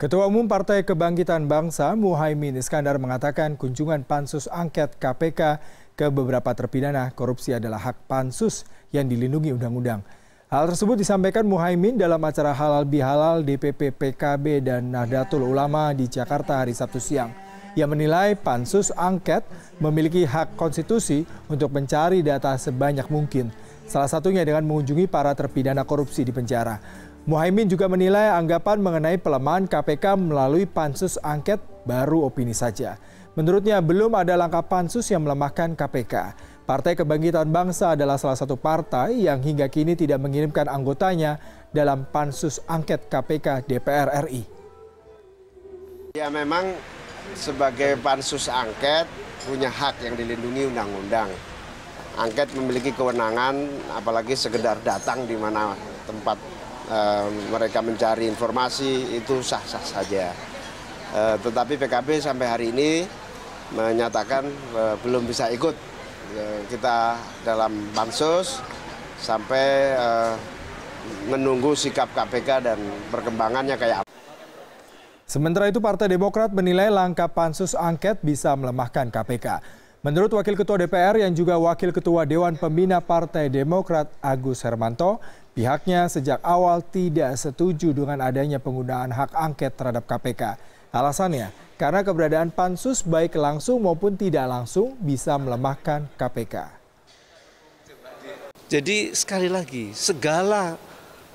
Ketua Umum Partai Kebangkitan Bangsa Muhaimin Iskandar mengatakan kunjungan pansus angket KPK ke beberapa terpidana korupsi adalah hak pansus yang dilindungi undang-undang. Hal tersebut disampaikan Muhaimin dalam acara halal bihalal DPP PKB dan Nahdlatul Ulama di Jakarta hari Sabtu siang. Ia menilai pansus angket memiliki hak konstitusi untuk mencari data sebanyak mungkin. Salah satunya dengan mengunjungi para terpidana korupsi di penjara. Muhaimin juga menilai anggapan mengenai pelemahan KPK melalui pansus angket baru opini saja. Menurutnya belum ada langkah pansus yang melemahkan KPK. Partai Kebangkitan Bangsa adalah salah satu partai yang hingga kini tidak mengirimkan anggotanya dalam pansus angket KPK DPR RI. Ya memang sebagai pansus angket punya hak yang dilindungi undang-undang. Angket memiliki kewenangan apalagi sekedar datang di mana tempat mereka mencari informasi itu sah-sah saja. Eh, tetapi PKB sampai hari ini menyatakan eh, belum bisa ikut eh, kita dalam pansus sampai menunggu sikap KPK dan perkembangannya kayak apa. Sementara itu Partai Demokrat menilai langkah pansus angket bisa melemahkan KPK. Menurut Wakil Ketua DPR yang juga Wakil Ketua Dewan Pembina Partai Demokrat Agus Hermanto, pihaknya sejak awal tidak setuju dengan adanya penggunaan hak angket terhadap KPK. Alasannya, karena keberadaan pansus baik langsung maupun tidak langsung bisa melemahkan KPK. Jadi sekali lagi, segala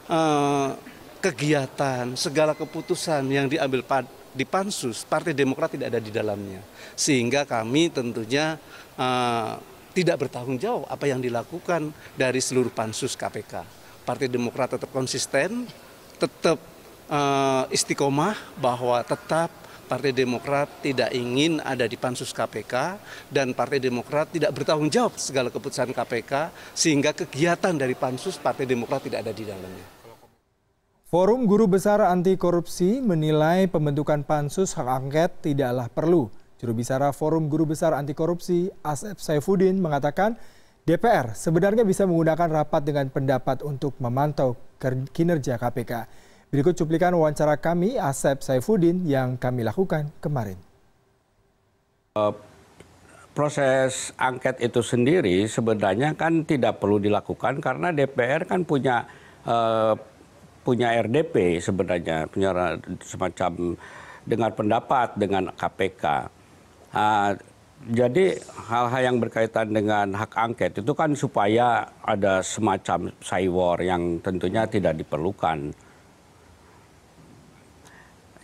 uh, kegiatan, segala keputusan yang diambil di pansus Partai Demokrat tidak ada di dalamnya. Sehingga kami tentunya uh, tidak bertanggung jawab apa yang dilakukan dari seluruh pansus KPK. Partai Demokrat tetap konsisten, tetap uh, istiqomah bahwa tetap Partai Demokrat tidak ingin ada di pansus KPK dan Partai Demokrat tidak bertanggung jawab segala keputusan KPK sehingga kegiatan dari pansus Partai Demokrat tidak ada di dalamnya. Forum Guru Besar Anti Korupsi menilai pembentukan pansus hak angket tidaklah perlu. Juru bicara Forum Guru Besar Anti Korupsi, Asep Saifuddin, mengatakan DPR sebenarnya bisa menggunakan rapat dengan pendapat untuk memantau kinerja KPK. Berikut cuplikan wawancara kami Asep Saifuddin yang kami lakukan kemarin. Eh, proses angket itu sendiri sebenarnya kan tidak perlu dilakukan karena DPR kan punya eh, punya RDP sebenarnya punya semacam dengan pendapat dengan KPK. Uh, ah, jadi hal-hal yang berkaitan dengan hak angket itu kan supaya ada semacam cyber yang tentunya tidak diperlukan.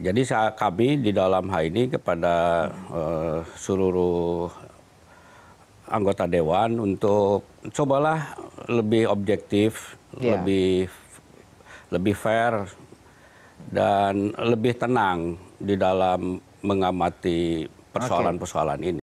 Jadi saya, kami di dalam hal ini kepada uh, seluruh anggota dewan untuk cobalah lebih objektif, yeah. lebih lebih fair dan lebih tenang di dalam mengamati persoalan persoalan ini